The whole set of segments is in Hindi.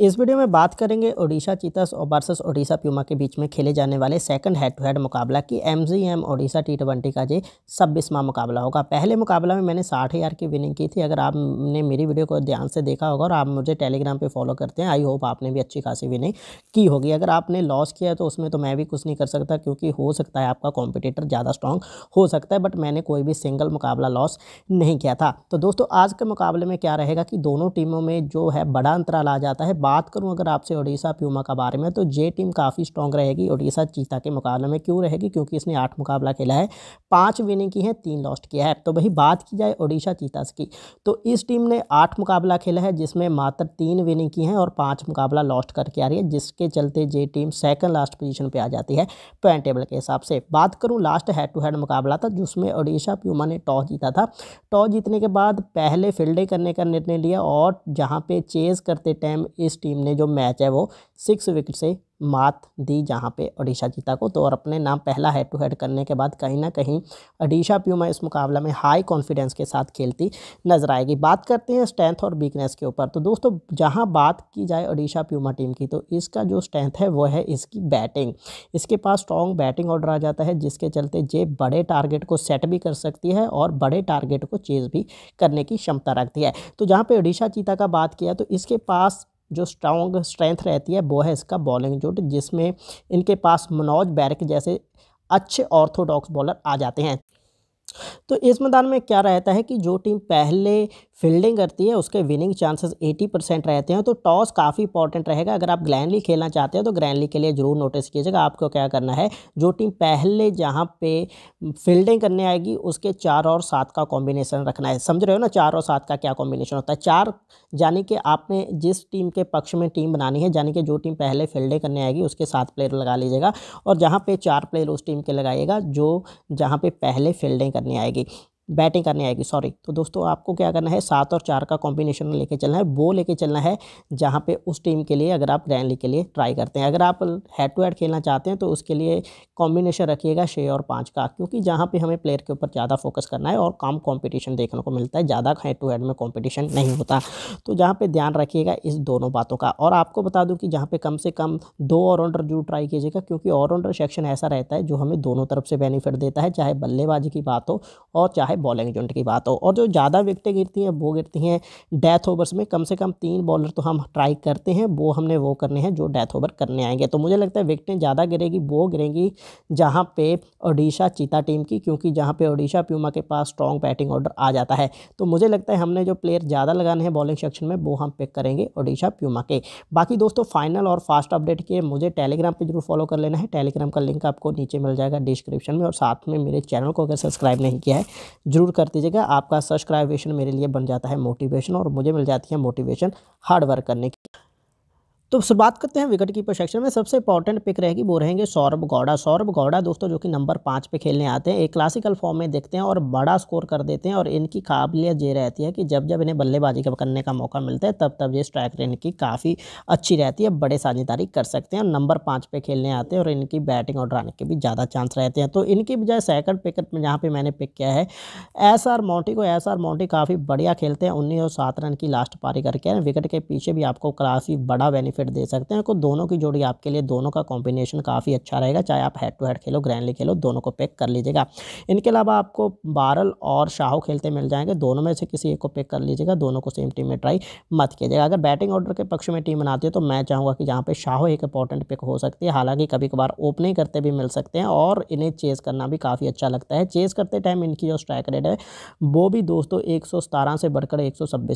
इस वीडियो में बात करेंगे ओडिशा चीतास और वर्सेस ओडिशा प्यूमा के बीच में खेले जाने वाले सेकंड हेड टू हेड मुकाबला की M G M Odisha T twenty का जे छब्बीसवा मुकाबला होगा पहले मुकाबला में मैंने साठ हज़ार की विनिंग की थी अगर आपने मेरी वीडियो को ध्यान से देखा होगा और आप मुझे टेलीग्राम पर फॉलो करते हैं आई होप आपने भी अच्छी खासी विनिंग की होगी अगर आपने लॉस किया तो उसमें तो मैं भी कुछ नहीं कर सकता क्योंकि हो सकता है आपका कॉम्पिटिटर ज़्यादा स्ट्रॉन्ग हो सकता है बट मैंने कोई भी सिंगल मुकाबला लॉस नहीं किया था तो दोस्तों आज के मुकाबले में क्या रहेगा कि दोनों टीमों में जो है बड़ा अंतराल आ जाता है बात करूं अगर आपसे ओडिशा प्यूमा का बारे में तो जे टीम काफ़ी स्ट्रॉन्ग रहेगी ओडिशा चीता के मुकाबले में क्यों रहेगी क्योंकि इसने आठ मुकाबला खेला है पाँच विनिंग की है तीन लॉस्ट किया है तो वही बात की जाए ओडिशा चीता की तो इस टीम ने आठ मुकाबला खेला है जिसमें मात्र तीन विनिंग की हैं और पाँच मुकाबला लॉस्ट करके आ रही है जिसके चलते जे टीम सेकेंड लास्ट पोजिशन पर आ जाती है पॉइंट टेबल के हिसाब से बात करूँ लास्ट हेड टू हेड मुकाबला था जिसमें ओडिशा प्यूमा ने टॉस जीता था टॉस जीतने के बाद पहले फील्डिंग करने का निर्णय लिया और जहाँ पे चेज करते टाइम इस टीम ने जो मैच है वो सिक्स विकेट से मात दी जहाँ पे ओडिशा जीता को तो और अपने नाम पहला हेड टू हेड करने के बाद कहीं ना कहीं ओडिशा प्यूमा इस मुकाबला में हाई कॉन्फिडेंस के साथ खेलती नजर आएगी बात करते हैं स्ट्रेंथ और वीकनेस के ऊपर तो दोस्तों जहाँ बात की जाए ओडिशा प्यूमा टीम की तो इसका जो स्ट्रेंथ है वो है इसकी बैटिंग इसके पास स्ट्रॉन्ग बैटिंग ऑर्डर आ जाता है जिसके चलते जे बड़े टारगेट को सेट भी कर सकती है और बड़े टारगेट को चेज भी करने की क्षमता रखती है तो जहाँ पर ओडिशा चीता का बात किया तो इसके पास जो स्ट्रांग स्ट्रेंथ रहती है वो है इसका बॉलिंग जुट जिसमें इनके पास मनोज बैरक जैसे अच्छे ऑर्थोडॉक्स बॉलर आ जाते हैं तो इस मैदान में क्या रहता है कि जो टीम पहले फील्डिंग करती है उसके विनिंग चांसेस 80 परसेंट रहते हैं तो टॉस काफ़ी इंपॉर्टेंट रहेगा अगर आप ग्रैंडली खेलना चाहते हैं तो ग्रैंडली के लिए ज़रूर नोटिस कीजिएगा आपको क्या करना है जो टीम पहले जहाँ पे फील्डिंग करने आएगी उसके चार और सात का कॉम्बिनेशन रखना है समझ रहे हो ना चार और सात का क्या कॉम्बिनेशन होता है चार यानी कि आपने जिस टीम के पक्ष में टीम बनानी है यानी कि जो टीम पहले फील्डिंग करने आएगी उसके सात प्लेयर लगा लीजिएगा और जहाँ पर चार प्लेयर उस टीम के लगाइएगा जो जहाँ पर पहले फील्डिंग करने आएगी बैटिंग करने आएगी सॉरी तो दोस्तों आपको क्या करना है सात और चार का कॉम्बिनेशन लेके चलना है वो लेके चलना है जहाँ पे उस टीम के लिए अगर आप ग्रैंड के लिए ट्राई करते हैं अगर आप हेड टू हेड खेलना चाहते हैं तो उसके लिए कॉम्बिनेशन रखिएगा छः और पाँच का क्योंकि जहाँ पर हमें प्लेयर के ऊपर ज़्यादा फोकस करना है और कम कॉम्पिटिशन देखने को मिलता है ज़्यादा हेड टू हेड में कॉम्पिटिशन नहीं होता तो जहाँ पर ध्यान रखिएगा इस दोनों बातों का और आपको बता दूँ कि जहाँ पर कम से कम दो ऑलराउंडर जरूर ट्राई कीजिएगा क्योंकि ऑलराउंडर सेक्शन ऐसा रहता है जो हमें दोनों तरफ से बेनिफिट देता है चाहे बल्लेबाजी की बात हो और चाहे है बॉलिंग यूनिट की बात हो और जो ज़्यादा विकटें गिरती हैं वो गिरती हैं डेथ ओवर्स में कम से कम तीन बॉलर तो हम ट्राई करते हैं वो हमने वो करने हैं जो डेथ ओवर करने आएंगे तो मुझे लगता है विकटें ज़्यादा गिरेगी वो गिरेंगी जहाँ पे ओडिशा चीता टीम की क्योंकि जहाँ पे ओडिशा प्यूमा के पास स्ट्रॉन्ग बैटिंग ऑर्डर आ जाता है तो मुझे लगता है हमने जो प्लेयर ज़्यादा लगाने हैं बॉलिंग सेक्शन में वो हम पिक करेंगे ओडिशा प्यूमा के बाकी दोस्तों फाइनल और फास्ट अपडेट के मुझे टेलीग्राम पर जरूर फॉलो कर लेना है टेलीग्राम का लिंक आपको नीचे मिल जाएगा डिस्क्रिप्शन में और साथ में मेरे चैनल को अगर सब्सक्राइब नहीं किया है जरूर कर दीजिएगा आपका सब्सक्राइबेशन मेरे लिए बन जाता है मोटिवेशन और मुझे मिल जाती है मोटिवेशन हार्ड वर्क करने की तो शुरुआत करते हैं विकेट कीपर सेक्शन में सबसे इंपॉर्टेंट पिक रहेगी वो रहेंगे सौरभ गौड़ा सौरभ गौड़ा दोस्तों जो कि नंबर पाँच पे खेलने आते हैं एक क्लासिकल फॉर्म में देखते हैं और बड़ा स्कोर कर देते हैं और इनकी काबिलियत ये रहती है कि जब जब इन्हें बल्लेबाजी का करने का मौका मिलता है तब तब ये स्ट्राइक रेन की काफ़ी अच्छी रहती है बड़े साझेदारी कर सकते हैं और नंबर पाँच पे खेलने आते हैं और इनकी बैटिंग और रन के भी ज़्यादा चांस रहते हैं तो इनकी बजाय सेकंड पिक में जहाँ पर मैंने पिक किया है एस आर मोटी को एस आर मोटी काफ़ी बढ़िया खेलते हैं उन्नीस और सात रन की लास्ट पारी करके विकेट के पीछे भी आपको काफ़ी बड़ा बेनिफिट बेनिफिट दे सकते हैं आपको दोनों की जोड़ी आपके लिए दोनों का कॉम्बिनेशन काफ़ी अच्छा रहेगा चाहे आप हेड टू हेड खेलो ग्रैंडली खेलो दोनों को पिक कर लीजिएगा इनके अलावा आपको बारल और शाहू खेलते मिल जाएंगे दोनों में से किसी एक को पिक कर लीजिएगा दोनों को सेम टीम में ट्राई मत कीजिएगा अगर बैटिंग ऑर्डर के पक्ष में टीम बनाती है तो मैं चाहूँगा कि जहाँ पर शाहू एक इंपॉर्टेंट पिक हो सकती है हालांकि कभी कभार ओपनिंग करते भी मिल सकते हैं और इन्हें चेस करना भी काफ़ी अच्छा लगता है चेस करते टाइम इनकी जो स्ट्राइक रेट है वो भी दोस्तों एक से बढ़कर एक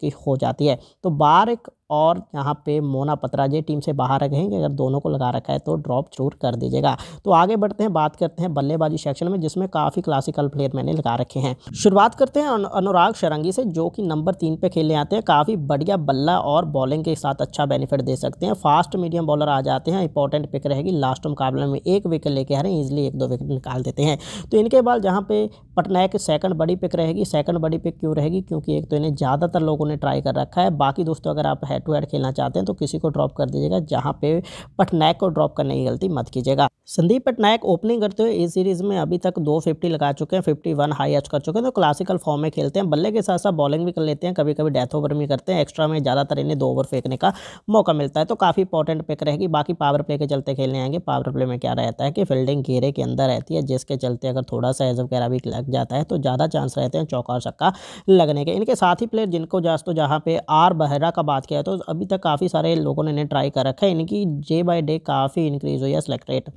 की हो जाती है तो बार एक और यहाँ पे मोना पतराजे टीम से बाहर रखेंगे अगर दोनों को लगा रखा है तो ड्रॉप जरूर कर दीजिएगा तो आगे बढ़ते हैं बात करते हैं बल्लेबाजी सेक्शन में जिसमें काफ़ी क्लासिकल प्लेयर मैंने लगा रखे हैं शुरुआत करते हैं अनुराग शरंगी से जो कि नंबर तीन पे खेलने आते हैं काफ़ी बढ़िया बल्ला और बॉलिंग के साथ अच्छा बेनिफिट दे सकते हैं फास्ट मीडियम बॉलर आ जाते हैं इंपॉर्टेंट पिक रहेगी लास्ट मुकाबले में एक विकेट लेके आ रहे हैं ईजिली एक दो विकेट निकाल देते हैं तो इनके बाद जहाँ पे पटनायक सेकंड बड़ी पिक रहेगी सेकंड बड़ी पिक क्यों रहेगी क्योंकि एक तो इन्हें ज़्यादातर लोगों ने ट्राई कर रखा है बाकी दोस्तों अगर आप हेड टू हेड खेलना चाहते हैं तो किसी को ड्रॉप कर दीजिएगा जहाँ पे पटनायक को ड्रॉप करने की गलती मत कीजिएगा संदीप पटनायक ओपनिंग करते हुए इस सीरीज़ में अभी तक दो फिफ्टी लगा चुके हैं फिफ्टी वन हाई एच कर चुके हैं तो क्लासिकल फॉर्म में खेलते हैं बल्ले के साथ साथ बॉलिंग भी कर लेते हैं कभी कभी डेथ ओवर भी करते हैं एक्स्ट्रा में ज़्यादातर इन्हें दो ओवर फेंकने का मौका मिलता है तो काफ़ी इंपॉर्टेंट पिक रहेगी बाकी पावर प्ले के चलते खेलने आएंगे पावर प्ले में क्या रहता है कि फील्डिंग घेरे के अंदर रहती है जिसके चलते अगर थोड़ा सा एज वगैरह भी लग जाता है तो ज़्यादा चांस रहते हैं चौका और छक्का लगने के इनके साथ ही प्लेयर जिनको जास्तो जहाँ पे आर बहरा का बात किया है तो अभी तक काफ़ी सारे लोगों ने इन्हें ट्राई कर रखा है इनकी डे बाई डे काफ़ी इंक्रीज़ हुई है सेलेक्ट रेट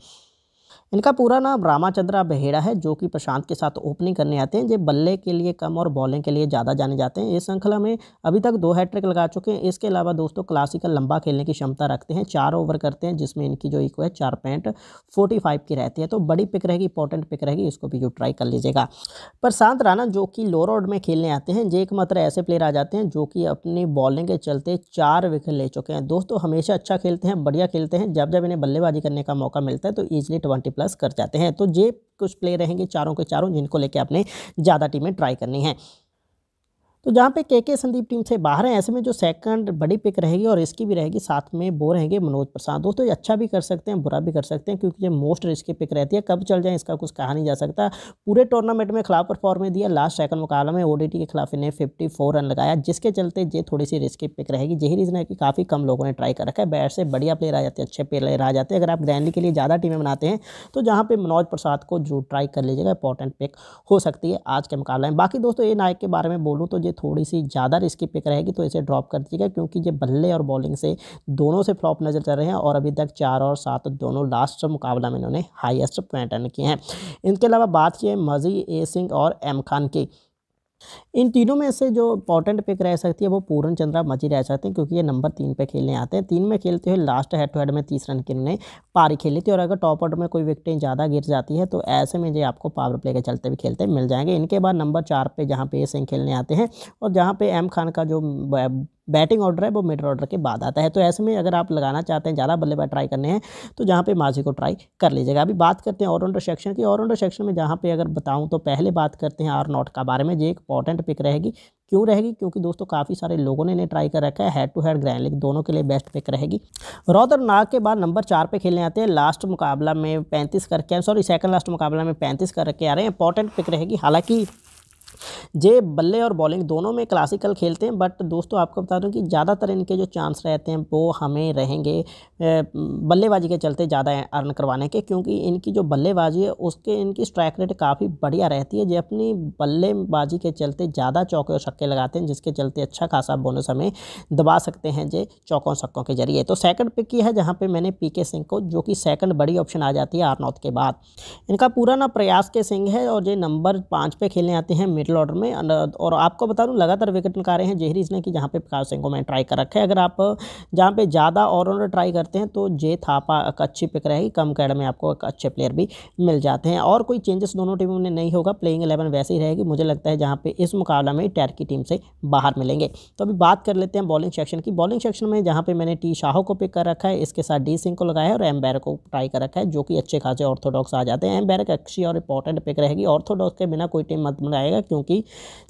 इनका पूरा नाम रामाचंद्रा बहेड़ा है जो कि प्रशांत के साथ ओपनिंग करने आते हैं जो बल्ले के लिए कम और बॉलिंग के लिए ज़्यादा जाने जाते हैं इस श्रृंखला में अभी तक दो हैट्रिक लगा चुके हैं इसके अलावा दोस्तों क्लासिकल लंबा खेलने की क्षमता रखते हैं चार ओवर करते हैं जिसमें इनकी जो इको है चार पॉइंट फोर्टी फाइव की रहती है तो बड़ी पिक रहेगी इंपॉर्टेंट पिक रहेगी इसको भी जो ट्राई कर लीजिएगा प्रशांत राणा जो कि लोअर ऑर्ड में खेलने आते हैं जे एकमात्र ऐसे प्लेयर आ जाते हैं जो कि अपनी बॉलिंग के चलते चार विकेट ले चुके हैं दोस्तों हमेशा अच्छा खेलते हैं बढ़िया खेलते हैं जब जब इन्हें बल्लेबाजी करने का मौका मिलता है तो ईजिली ट्वेंटी प्लस कर जाते हैं तो ये कुछ प्लेयर रहेंगे चारों के चारों जिनको लेके आपने ज़्यादा टीमें ट्राई करनी है तो जहाँ पे के के संदीप टीम से बाहर हैं ऐसे में जो सेकंड बड़ी पिक रहेगी और इसकी भी रहेगी साथ में वो रहेंगे मनोज प्रसाद दोस्तों ये अच्छा भी कर सकते हैं बुरा भी कर सकते हैं क्योंकि ये मोस्ट रिस्की पिक रहती है कब चल जाए इसका कुछ कहा नहीं जा सकता पूरे टूर्नामेंट में खिलाफ परफॉर्मेंस दिया लास्ट सेकंड मुकाबला में ओ के खिलाफ इन्हें फिफ्टी रन लगाया जिसके चलते ये थोड़ी सी रिस्की पिक रहेगी यही रीज़न है कि काफ़ी कम लोगों ने ट्राई कर रखा है बैट से बढ़िया प्लेयर आ जाते हैं अच्छे प्लेयर आ जाते हैं अगर आप ग्रैंडली के लिए ज़्यादा टीमें बनाते हैं तो जहाँ पर मनोज प्रसाद को जो ट्राई कर लीजिएगा इंपॉर्टेंट पिक हो सकती है आज के मुकाबले में बाकी दोस्तों ये नायक के बारे में बोलूँ तो ये थोड़ी सी ज़्यादा रिस्की पिक रहेगी तो इसे ड्रॉप कर दीजिएगा क्योंकि ये बल्ले और बॉलिंग से दोनों से फ्लॉप नजर चल रहे हैं और अभी तक चार और सात दोनों लास्ट मुकाबला में इन्होंने हाइएस्ट पैटर्न किए हैं इनके अलावा बात की मजी ए सिंह और एम खान की इन तीनों में से जो इंपॉर्टेंट पिक रह सकती है वो पूरन चंद्रा मजी रह सकते हैं क्योंकि ये नंबर तीन पे खेलने आते हैं तीन में खेलते हुए लास्ट हेड टू हेड में तीस रन की इन्होंने पारी खेली थी और अगर टॉप ऑर्डर में कोई विकटें ज़्यादा गिर जाती है तो ऐसे में जो आपको पावर प्ले के चलते भी खेलते मिल जाएंगे इनके बाद नंबर चार पर जहाँ पे सिंह खेलने आते हैं और जहाँ पे एम खान का जो बैटिंग ऑर्डर है वो मिडल ऑर्डर के बाद आता है तो ऐसे में अगर आप लगाना चाहते हैं ज़्यादा बल्लेबाज ट्राई करने हैं तो जहाँ पे माजी को ट्राई कर लीजिएगा अभी बात करते हैं ऑलराउंडर सेक्शन की ऑलराउंडर सेक्शन में जहाँ पे अगर बताऊँ तो पहले बात करते हैं आर नॉट का बारे में ये एक इंपॉर्टेंट पिक रहेगी क्यों रहेगी क्योंकि दोस्तों काफ़ी सारे लोगों ने इन्हें ट्राई कर रखा है head to head grand league दोनों के लिए बेस्ट पिक रहेगी रौदर नाग के बाद नंबर चार पे खेलने आते हैं लास्ट मुकाबला में पैंतीस करके सॉरी सेकंड लास्ट मुकाबला में पैंतीस करके आ रहे हैं इंपॉर्टेंट पिक रहेगी हालांकि जे बल्ले और बॉलिंग दोनों में क्लासिकल खेलते हैं बट दोस्तों आपको बता दूं कि ज़्यादातर इनके जो चांस रहते हैं वो हमें रहेंगे बल्लेबाजी के चलते ज़्यादा अर्न करवाने के क्योंकि इनकी जो बल्लेबाजी है उसके इनकी स्ट्राइक रेट काफ़ी बढ़िया रहती है जो अपनी बल्लेबाजी के चलते ज़्यादा चौके और छक्के लगाते हैं जिसके चलते अच्छा खासा बोनस हमें दबा सकते हैं जे चौकों छक्कों के जरिए तो सेकंड पिक की है जहाँ पर मैंने पी के सिंह को जो कि सेकंड बड़ी ऑप्शन आ जाती है आर के बाद इनका पूरा ना प्रयास के सिंह है और जे नंबर पाँच पे खेलने आते हैं मिडिल ऑर्डर में और आपको बता दूँ लगातार विकेट निकाले हैं जेहरीज ने कि जहाँ पे प्रकाश सिंह को मैंने ट्राई कर रखा है अगर आप जहाँ पे ज़्यादा ऑलराउंडर ट्राई करते हैं तो जे थापा एक अच्छी पिक रहेगी कम कैड में आपको एक अच्छे प्लेयर भी मिल जाते हैं और कोई चेंजेस दोनों टीमों में नहीं होगा प्लेइंग एलेवन वैसे ही रहेगी मुझे लगता है जहाँ पे इस मुकाबला में टैर की टीम से बाहर मिलेंगे तो अभी बात कर लेते हैं बॉलिंग सेक्शन की बॉलिंग सेक्शन में जहाँ पर मैंने टी शाहो को पिक कर रखा है इसके साथ डी सिंह को लगाया है और एम बैर को ट्राई कर रखा है जो कि अच्छे खासे ऑर्थोडॉक्स आ जाते हैं एम बैरक अच्छी और इंपॉर्टेंट पिक रहेगी ऑर्थोडॉक्स के बिना कोई टीम मत बनाएगा क्योंकि क्योंकि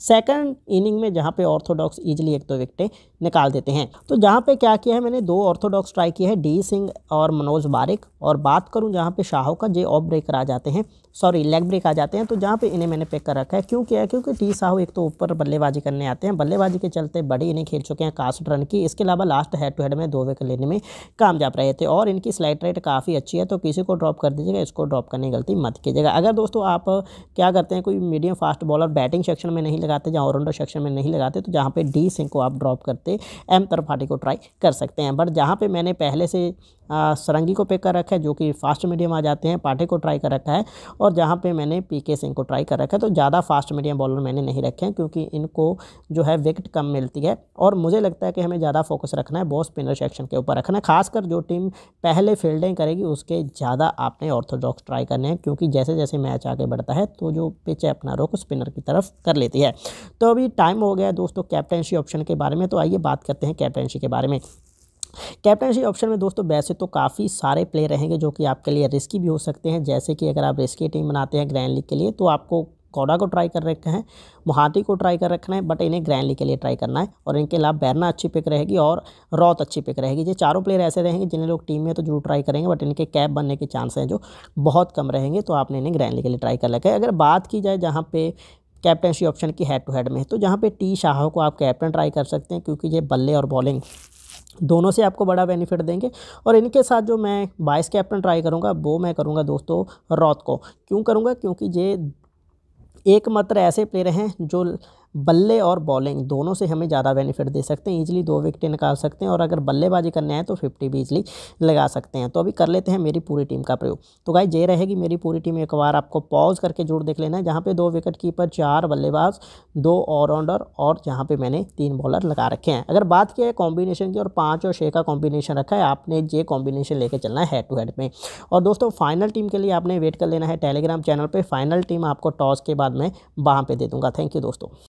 सेकंड इनिंग में जहाँ पे ऑर्थोडॉक्स ईजिली एक दो विकटें निकाल देते हैं तो जहाँ पे क्या किया है मैंने दो ऑर्थोडॉक्स ट्राई किए हैं डी सिंह और मनोज बारिक और बात करूँ जहाँ पे शाहो का जे ऑफ ब्रेकर आ जाते हैं सॉरी लेग ब्रेक आ जाते हैं तो जहाँ पे इन्हें मैंने पिक कर रखा है क्यों किया है क्योंकि टी साहू एक तो ऊपर बल्लेबाजी करने आते हैं बल्लेबाजी के चलते बड़ी इन्हें खेल चुके हैं कास्ट रन की इसके अलावा लास्ट हेड टू हेड में दो विकेट लेने में कामयाब रहे थे और इनकी स्लाइड रेट काफ़ी अच्छी है तो किसी को ड्रॉप कर दीजिएगा इसको ड्रॉप करने की गलती मत कीजिएगा अगर दोस्तों आप क्या करते हैं कोई medium fast bowler batting cutting section में नहीं लगाते जहाँ औरडो सेक्शन में नहीं लगाते तो जहाँ पर डी सिंह को आप ड्रॉप करते एम तरफ को ट्राई कर सकते हैं बट जहाँ पर मैंने पहले से सरंगी को पे कर रखा है जो कि फास्ट मीडियम आ जाते हैं पाठे को ट्राई कर रखा है और जहाँ पे मैंने पी के सिंह को ट्राई कर रखा है तो ज़्यादा फास्ट मीडियम बॉलर मैंने नहीं रखे हैं क्योंकि इनको जो है विकेट कम मिलती है और मुझे लगता है कि हमें ज़्यादा फोकस रखना है बॉस स्पिनर सेक्शन के ऊपर रखना है खासकर जो टीम पहले फील्डिंग करेगी उसके ज़्यादा आपने ऑर्थोडॉक्स ट्राई करने हैं क्योंकि जैसे जैसे मैच आगे बढ़ता है तो जो पिच है अपना रोक स्पिनर की तरफ कर लेती है तो अभी टाइम हो गया दोस्तों कैप्टनशी ऑप्शन के बारे में तो आइए बात करते हैं कैप्टनशी के बारे में कैप्टनशी ऑप्शन में दोस्तों वैसे तो काफ़ी सारे प्लेयर रहेंगे जो कि आपके लिए रिस्की भी हो सकते हैं जैसे कि अगर आप रिस्की टीम बनाते हैं ग्रैंड लीग के लिए तो आपको कोडा को ट्राई कर रखे हैं मोहाती को ट्राई कर रखना है बट इन्हें ग्रैंडली के लिए ट्राई करना है और इनके अलावा बैरना अच्छी पिक रहेगी और रॉत अच्छी पिक रहेगी ये चारों प्लेयर ऐसे रहेंगे जिन्हें लोग टीम में तो जरूर ट्राई करेंगे बट इनके कैप बनने के चांस हैं जो बहुत कम रहेंगे तो आपने इन्हें लीग के लिए ट्राई कर रखा है अगर बात की जाए जहाँ पे कैप्टनशी ऑप्शन की हेड टू हेड में तो जहाँ पे टी शाह को आप कैप्टन ट्राई कर सकते हैं क्योंकि ये बल्ले और बॉलिंग दोनों से आपको बड़ा बेनिफिट देंगे और इनके साथ जो मैं बाइस कैप्टन ट्राई करूँगा वो मैं करूँगा दोस्तों रॉथ को क्यों करूँगा क्योंकि ये एकमात्र ऐसे प्लेयर हैं जो बल्ले और बॉलिंग दोनों से हमें ज़्यादा बेनिफिट दे सकते हैं ईजिली दो विकटें निकाल सकते हैं और अगर बल्लेबाजी करने आए तो फिफ्टी भी ईजिली लगा सकते हैं तो अभी कर लेते हैं मेरी पूरी टीम का प्रयोग तो गाई ये रहेगी मेरी पूरी टीम एक बार आपको पॉज करके जोड़ देख लेना है जहाँ पर दो विकेट कीपर चार बल्लेबाज दो ऑलराउंडर और जहाँ पर मैंने तीन बॉलर लगा रखे हैं अगर बात किया है कॉम्बिनेशन की और पाँच और छः का कॉम्बिनेशन रखा है आपने ये कॉम्बिनेशन लेके चलना है हेड टू हेड में और दोस्तों फाइनल टीम के लिए आपने वेट कर लेना है टेलीग्राम चैनल पर फाइनल टीम आपको टॉस के बाद मैं वहाँ पर दे दूँगा थैंक यू दोस्तों